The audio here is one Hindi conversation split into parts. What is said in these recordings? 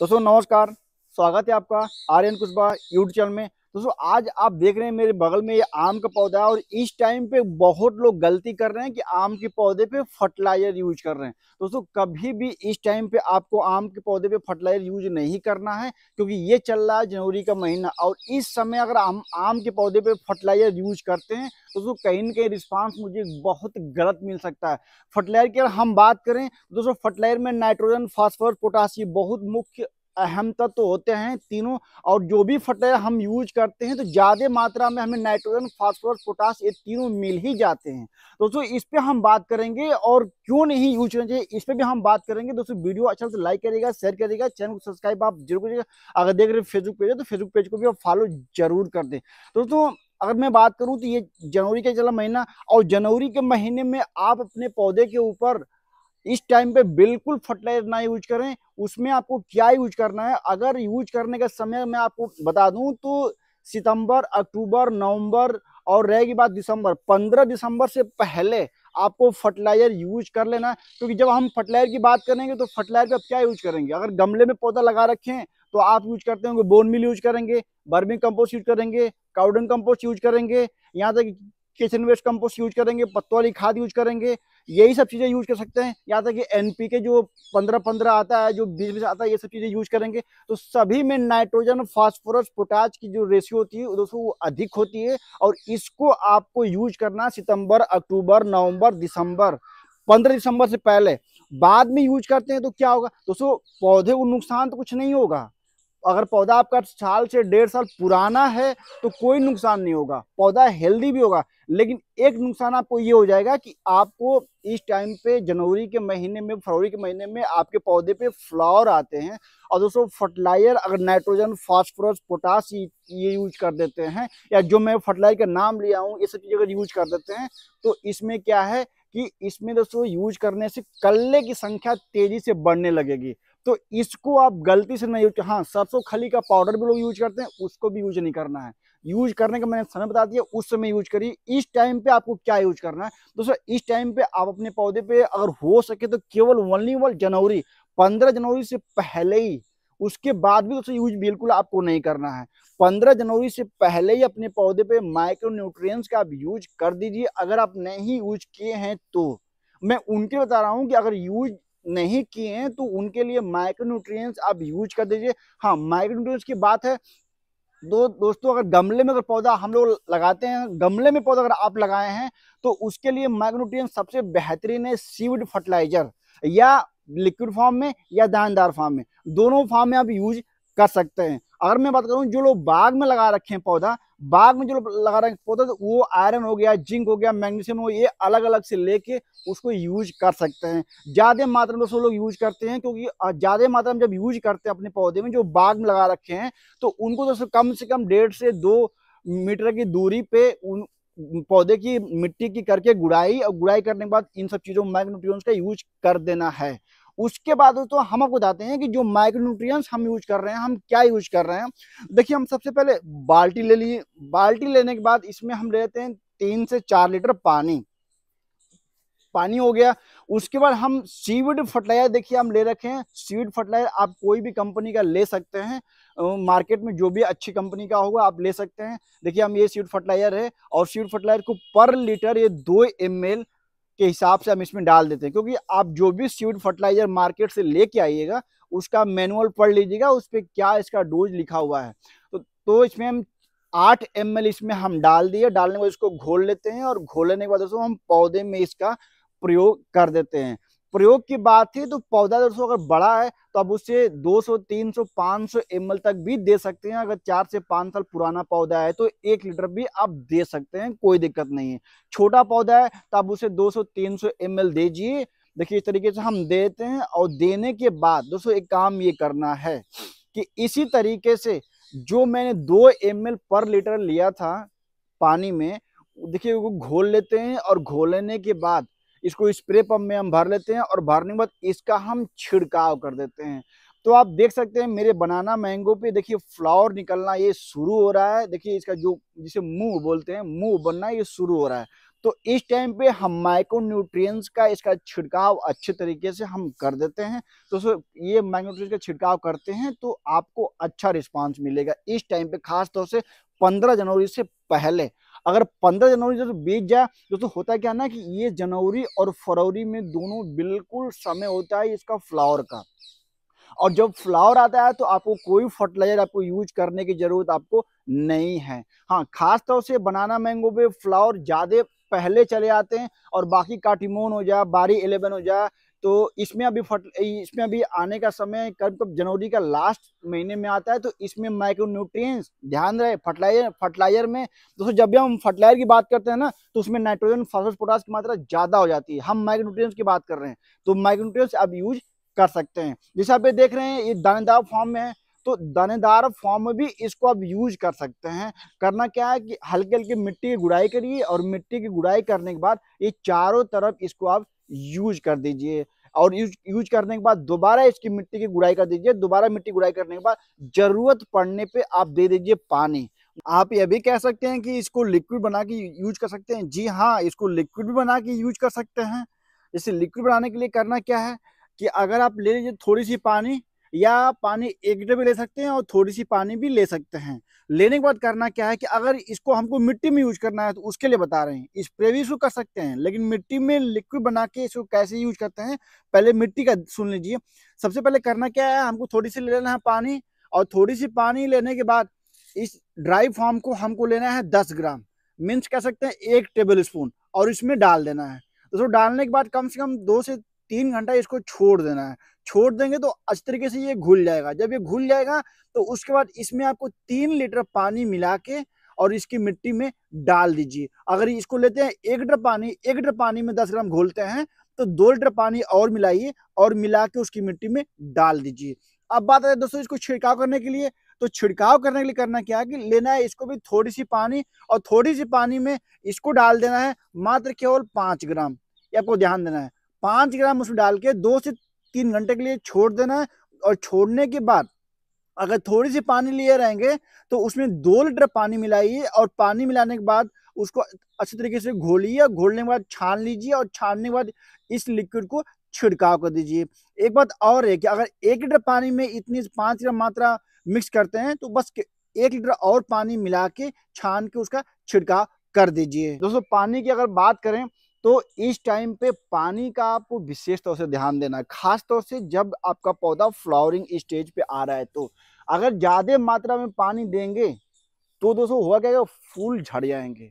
दोस्तों नमस्कार स्वागत है आपका आर्यन कुशबा यूट्यूब चैनल में दोस्तों आज आप देख रहे हैं मेरे बगल में ये आम का पौधा है और इस टाइम पे बहुत लोग गलती कर रहे हैं कि आम के पौधे पे फर्टिलाइजर यूज कर रहे हैं दोस्तों कभी भी इस टाइम पे आपको आम के पौधे पे फर्टिलाइजर यूज नहीं करना है क्योंकि ये चल रहा है जनवरी का महीना और इस समय अगर हम आम के पौधे पे फर्टिलाइजर यूज करते हैं दोस्तों कहीं ना कहीं रिस्पॉन्स मुझे बहुत गलत मिल सकता है फर्टिलाइजर की अगर हम बात करें दोस्तों फर्टिलाइजर में नाइट्रोजन फॉस्फोरस पोटास ये बहुत मुख्य अहम तत्व होते हैं तीनों और जो भी फटे हम यूज करते हैं तो ज़्यादा मात्रा में हमें नाइट्रोजन फास्फोरस पोटास ये तीनों मिल ही जाते हैं दोस्तों इस पर हम बात करेंगे और क्यों नहीं यूज करना चाहिए इस पर भी हम बात करेंगे दोस्तों वीडियो अच्छा से तो लाइक करेगा शेयर करिएगा चैनल को सब्सक्राइब आप जरूर करिएगा अगर देख रहे फेसबुक पेज है तो फेसबुक पेज को भी आप फॉलो जरूर कर दें दोस्तों अगर मैं बात करूं तो ये जनवरी का चला महीना और जनवरी के महीने में आप अपने पौधे के ऊपर इस टाइम पे बिल्कुल फर्टिलाइजर ना यूज करें उसमें आपको क्या यूज करना है अगर यूज करने का समय मैं आपको बता दूं तो सितंबर अक्टूबर नवंबर और रहेगी बात दिसंबर पंद्रह दिसंबर से पहले आपको फर्टिलाइजर यूज कर लेना क्योंकि जब हम फर्टिलाइजर की बात करेंगे तो फर्टिलाइजर आप क्या यूज करेंगे अगर गमले में पौधा लगा रखे हैं तो आप यूज करते होंगे बोन मिल यूज करेंगे बर्मिंग कंपोस्ट यूज करेंगे काउडन कंपोस्ट यूज करेंगे यहाँ तक किचन वेस्ट कंपोस्ट यूज करेंगे पत्तों वाली खाद यूज करेंगे यही सब चीज़ें यूज कर सकते हैं यहाँ तक कि एन के जो पंद्रह पंद्रह आता है जो बीस बीस आता है ये सब चीज़ें यूज करेंगे तो सभी में नाइट्रोजन फास्फोरस पोटास की जो रेशियो होती है दोस्तों वो अधिक होती है और इसको आपको यूज करना सितंबर अक्टूबर नवंबर दिसंबर पंद्रह दिसंबर से पहले बाद में यूज करते हैं तो क्या होगा दोस्तों पौधे को नुकसान तो कुछ नहीं होगा अगर पौधा आपका साल से डेढ़ साल पुराना है तो कोई नुकसान नहीं होगा पौधा हेल्दी भी होगा लेकिन एक नुकसान आपको ये हो जाएगा कि आपको इस टाइम पे जनवरी के महीने में फरवरी के महीने में आपके पौधे पे फ्लावर आते हैं और दोस्तों फर्टिलाइजर अगर नाइट्रोजन फास्फोरस पोटास ये यूज कर देते हैं या जो मैं फर्टिलाइजर का नाम लिया हूँ ये सब चीज़ अगर यूज कर देते हैं तो इसमें क्या है कि इसमें दोस्तों यूज करने से कल्ले की संख्या तेजी से बढ़ने लगेगी तो इसको आप गलती से नहीं यूज हाँ सरसों खली का पाउडर भी लोग यूज करते हैं उसको भी यूज नहीं करना है यूज करने का मैंने समय बता दिया उस समय यूज करिए इस टाइम पे आपको क्या यूज करना है दोस्तों इस टाइम पे आप अपने पौधे पे अगर हो सके तो केवल ओनली वन जनवरी पंद्रह जनवरी से पहले ही उसके बाद भी दोस्तों यूज बिल्कुल आपको नहीं करना है पंद्रह जनवरी से पहले ही अपने पौधे पे माइक्रो न्यूट्रिएंट्स का आप यूज कर दीजिए अगर आप नहीं यूज किए हैं तो मैं उनके बता रहा हूँ कि अगर यूज नहीं किए हैं तो उनके लिए माइक्रो आप यूज कर दीजिए हाँ माइक्रो की बात है दो दोस्तों अगर गमले में अगर पौधा हम लोग लगाते हैं गमले में पौधा अगर आप लगाए हैं तो उसके लिए माइक्रोन्यूट्रिय सबसे बेहतरीन है सीविड फर्टिलाइजर या लिक्विड फॉर्म में या दानदार फॉर्म में दोनों फॉर्म में आप यूज कर सकते हैं अगर मैं बात करूं जो लोग बाग में लगा रखे हैं पौधा बाग में जो लगा रहे हैं पौधा तो वो आयरन हो गया जिंक हो गया मैग्नीशियम हो ये अलग अलग से लेके उसको यूज कर सकते हैं ज़्यादा मात्रा में दोस्तों लोग यूज करते हैं क्योंकि ज़्यादा मात्रा में जब यूज करते हैं अपने पौधे में जो बाग में लगा रखे हैं तो उनको दोस्तों कम से कम डेढ़ से दो मीटर की दूरी पे उन पौधे की मिट्टी की करके गुड़ाई और गुड़ाई करने के बाद इन सब चीज़ों मैग्नोट्रिय का यूज कर देना है उसके बाद दोस्तों हम आपको बताते हैं कि जो माइक्रो हम यूज कर रहे हैं हम क्या यूज कर रहे हैं देखिए हम सबसे पहले बाल्टी ले लिए बाल्टी लेने के बाद इसमें हम लेते हैं तीन से चार लीटर पानी पानी हो गया उसके बाद हम सीविड फर्टिलाइजर देखिए हम ले रखे हैं सीविड फर्टिलाइजर आप कोई भी कंपनी का ले सकते हैं मार्केट में जो भी अच्छी कंपनी का होगा आप ले सकते हैं देखिए हम ये सीविड फर्टिलाइजर है और सीविड फर्टिलाइजर को पर लीटर ये दो एम के हिसाब से हम इसमें डाल देते हैं क्योंकि आप जो भी सीड फर्टिलाइजर मार्केट से लेके आइएगा उसका मैनुअल पढ़ लीजिएगा उस पर क्या इसका डोज लिखा हुआ है तो, तो इसमें हम आठ एम इसमें हम डाल दिए डालने के बाद इसको घोल लेते हैं और घोलने के बाद दोस्तों हम पौधे में इसका प्रयोग कर देते हैं प्रयोग की बात थी तो पौधा दोस्तों अगर बड़ा है तो आप उससे 200, 300, 500 एम तक भी दे सकते हैं अगर चार से पाँच साल पुराना पौधा है तो एक लीटर भी आप दे सकते हैं कोई दिक्कत नहीं है छोटा पौधा है तो आप उसे 200, 300 सौ दीजिए देखिए इस तरीके से हम देते हैं और देने के बाद दोस्तों एक काम ये करना है कि इसी तरीके से जो मैंने दो एम पर लीटर लिया था पानी में देखिए वो घोल लेते हैं और घोलने के बाद इसको स्प्रे पंप में हम भर लेते हैं और भरने के बाद इसका हम छिड़काव कर देते हैं तो आप देख सकते हैं मेरे बनाना मैंगो पे देखिए फ्लावर निकलना ये शुरू हो रहा है देखिए इसका जो जिसे मुंह बोलते हैं मुंह बनना ये शुरू हो रहा है तो इस टाइम पे हम माइक्रो न्यूट्रिएंट्स का इसका छिड़काव अच्छे तरीके से हम कर देते हैं तो सो ये न्यूट्रिय का छिड़काव करते हैं तो आपको अच्छा रिस्पॉन्स मिलेगा इस टाइम पे खासतौर से पंद्रह जनवरी से पहले अगर पंद्रह जनवरी जब तो बीत जाए दोस्तों होता क्या ना कि ये जनवरी और फरवरी में दोनों बिल्कुल समय होता है इसका फ्लावर का और जब फ्लावर आता है तो आपको कोई फर्टिलाइजर आपको यूज करने की जरूरत आपको नहीं है हाँ खासतौर से बनाना मैंगो पे फ्लावर ज़्यादा पहले चले आते हैं और बाकी कार्टिमोन हो जाए बारी एलेवन हो जाए तो इसमें अभी फट इसमें अभी आने का समय कब कब जनवरी का लास्ट महीने में आता है तो इसमें माइक्रोन्यूट्रिएंट्स ध्यान रहे फर्टिलाइजर फर्टिलाइजर में दोस्तों जब भी हम फर्टिलाइजर की बात करते हैं ना तो उसमें नाइट्रोजन फॉस्फोरस पोटास की मात्रा ज़्यादा हो जाती है हम माइक्रोन्यूट्रिएंट्स की बात कर रहे हैं तो माइक्रोन्यूट्रियस आप यूज कर सकते हैं जैसे आप देख रहे हैं ये दानेदार फॉर्म में है तो दानेदार फॉर्म में भी इसको आप यूज कर सकते हैं करना क्या है कि हल्के हल्के मिट्टी की गुड़ाई करिए और मिट्टी की गुड़ाई करने के बाद ये चारों तरफ इसको आप यूज कर दीजिए और यूज यूज करने के बाद दोबारा इसकी मिट्टी की गुड़ाई कर दीजिए दोबारा मिट्टी गुड़ाई करने के बाद जरूरत पड़ने पे आप दे दीजिए पानी आप ये भी कह सकते हैं कि इसको लिक्विड बना के यूज कर सकते हैं जी हाँ इसको लिक्विड भी बना के यूज कर सकते हैं इसे लिक्विड बनाने के लिए करना क्या है कि अगर आप ले लीजिए थोड़ी सी पानी या पानी एक भी ले सकते हैं और थोड़ी सी पानी भी ले सकते हैं लेने के बाद करना क्या है कि अगर इसको हमको मिट्टी में यूज करना है तो उसके लिए बता रहे हैं स्प्रे भी इसको कर सकते हैं लेकिन मिट्टी में लिक्विड बना के इसको कैसे यूज करते हैं पहले मिट्टी का सुन लीजिए सबसे पहले करना क्या है हमको थोड़ी सी ले लेना है पानी और थोड़ी सी पानी लेने के बाद इस ड्राई फॉर्म को हमको लेना है दस ग्राम मीन्स कह सकते हैं एक टेबल स्पून और इसमें डाल देना है तो डालने के बाद कम से कम दो से तीन घंटा इसको छोड़ देना है छोड़ देंगे तो अच्छी तरीके से ये घुल जाएगा जब ये घुल जाएगा तो उसके बाद इसमें आपको तीन लीटर पानी मिला के और इसकी मिट्टी में डाल दीजिए अगर इसको लेते हैं एक लीटर पानी एक लीटर पानी में दस ग्राम घोलते हैं तो दो लीटर पानी और मिलाइए और मिला के उसकी मिट्टी में डाल दीजिए अब बात आता है दोस्तों इसको छिड़काव करने के लिए तो छिड़काव करने के लिए करना क्या है कि लेना है इसको भी थोड़ी सी पानी और थोड़ी सी पानी में इसको डाल देना है मात्र केवल पाँच ग्राम ये आपको ध्यान देना है पाँच ग्राम उसमें डाल के दो से तीन घंटे के लिए छोड़ देना है और छोड़ने के बाद अगर थोड़ी सी पानी लिए रहेंगे तो उसमें दो लीटर पानी मिलाइए और पानी मिलाने के बाद उसको अच्छे तरीके से घोलिए घोलने के बाद छान लीजिए और छानने के बाद इस लिक्विड को छिड़काव कर दीजिए एक बात और है कि अगर एक लीटर पानी में इतनी पाँच ग्राम मात्रा मिक्स करते हैं तो बस एक लीटर और पानी मिला के छान के उसका छिड़काव कर दीजिए दोस्तों पानी की अगर बात करें तो इस टाइम पे पानी का आपको विशेष तौर से ध्यान देना है खास तौर से जब आपका पौधा फ्लावरिंग स्टेज पे आ रहा है तो अगर ज़्यादा मात्रा में पानी देंगे तो दोस्तों हुआ क्या फूल झड़ जाएंगे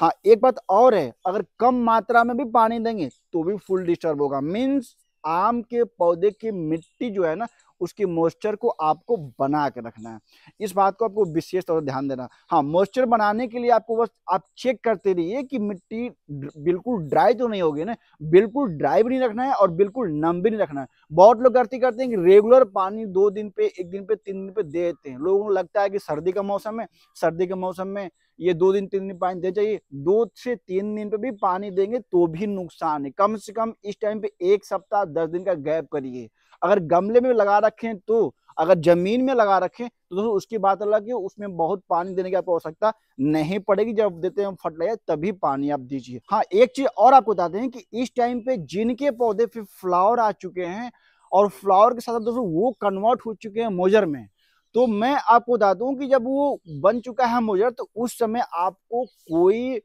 हाँ एक बात और है अगर कम मात्रा में भी पानी देंगे तो भी फूल डिस्टर्ब होगा मीन्स आम के पौधे की मिट्टी जो है ना उसके मॉइस्चर को आपको बना के रखना है इस बात को आपको विशेष तौर पर ध्यान देना हाँ मॉइस्चर बनाने के लिए आपको बस आप चेक करते रहिए कि मिट्टी बिल्कुल ड्राई तो नहीं होगी ना बिल्कुल ड्राई भी नहीं रखना है और बिल्कुल नम भी नहीं रखना है बहुत लोग गलती करते हैं कि रेगुलर पानी दो दिन पे एक दिन पे तीन दिन पे दे देते हैं लोगों को लगता है कि सर्दी का मौसम है सर्दी के मौसम में ये दो दिन तीन दिन पानी दे जाइए दो से तीन दिन पे भी पानी देंगे तो भी नुकसान है कम से कम इस टाइम पे एक सप्ताह दस दिन का गैप करिए अगर गमले में लगा रखें तो अगर जमीन में लगा रखें तो दोस्तों उसकी बात अलग है उसमें बहुत पानी देने की आपको आवश्यकता नहीं पड़ेगी जब देते हैं फटलाइजर तभी पानी आप दीजिए हाँ एक चीज और आपको बताते हैं कि इस टाइम पे जिनके पौधे फिर फ्लावर आ चुके हैं और फ्लावर के साथ दोस्तों वो कन्वर्ट हो चुके हैं मोजर में तो मैं आपको बता दूं कि जब वो बन चुका है मोजर तो उस समय आपको कोई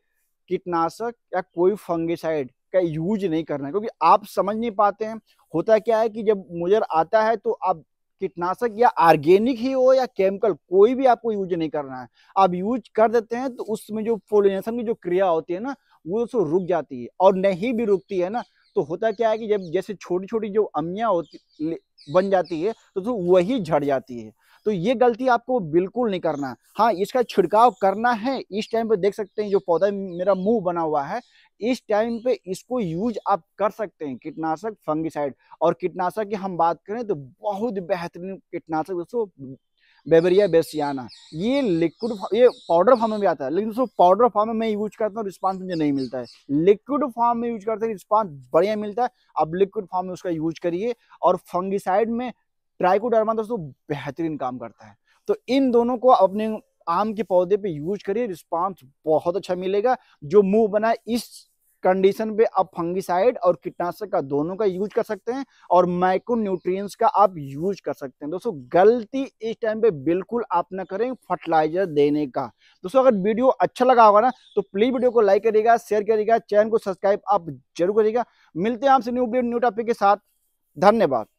कीटनाशक या कोई फंगिसाइड का यूज नहीं करना है क्योंकि आप समझ नहीं पाते हैं होता क्या है कि जब मुजर आता है तो आप कीटनाशक या ऑर्गेनिक ही हो या केमिकल कोई भी आपको यूज नहीं करना है आप यूज कर देते हैं तो उसमें जो पोलिनेशन की जो क्रिया होती है ना वो उसको रुक जाती है और नहीं भी रुकती है ना तो होता क्या है कि जब जैसे छोटी छोटी जो अमियाँ होती बन जाती है तो, तो वही झड़ जाती है तो ये गलती आपको बिल्कुल नहीं करना हाँ इसका छिड़काव करना है इस टाइम पे देख सकते हैं जो पौधा मेरा मुंह बना हुआ है इस टाइम पे इसको यूज आप कर सकते हैं कीटनाशक फंगिसाइड और कीटनाशक की हम बात करें तो बहुत बेहतरीन कीटनाशक दोस्तों बेबरिया बेसियाना ये लिक्विड ये पाउडर फॉर्म में भी आता है लेकिन दोस्तों पाउडर फॉर्म में मैं यूज करता हूँ रिस्पांस मुझे नहीं मिलता है लिक्विड फॉर्म में यूज करते हैं रिस्पांस बढ़िया मिलता है अब लिक्विड फॉर्म में उसका यूज करिए और फंगिसाइड में ट्राइकोडर्मा दोस्तों बेहतरीन काम करता है तो इन दोनों को अपने आम के पौधे पे यूज करिए रिस्पांस बहुत अच्छा मिलेगा जो मुंह बना इस कंडीशन पे आप फंगिसाइड और कीटनाशक का दोनों का यूज कर सकते हैं और माइक्रो न्यूट्रिएंट्स का आप यूज कर सकते हैं दोस्तों गलती इस टाइम पे बिल्कुल आप ना करें फर्टिलाइजर देने का दोस्तों अगर वीडियो अच्छा लगा होगा ना तो प्लीज वीडियो को लाइक करिएगा शेयर करिएगा चैनल को सब्सक्राइब आप जरूर करिएगा मिलते हैं आपसे न्यू न्यू टॉपिक के साथ धन्यवाद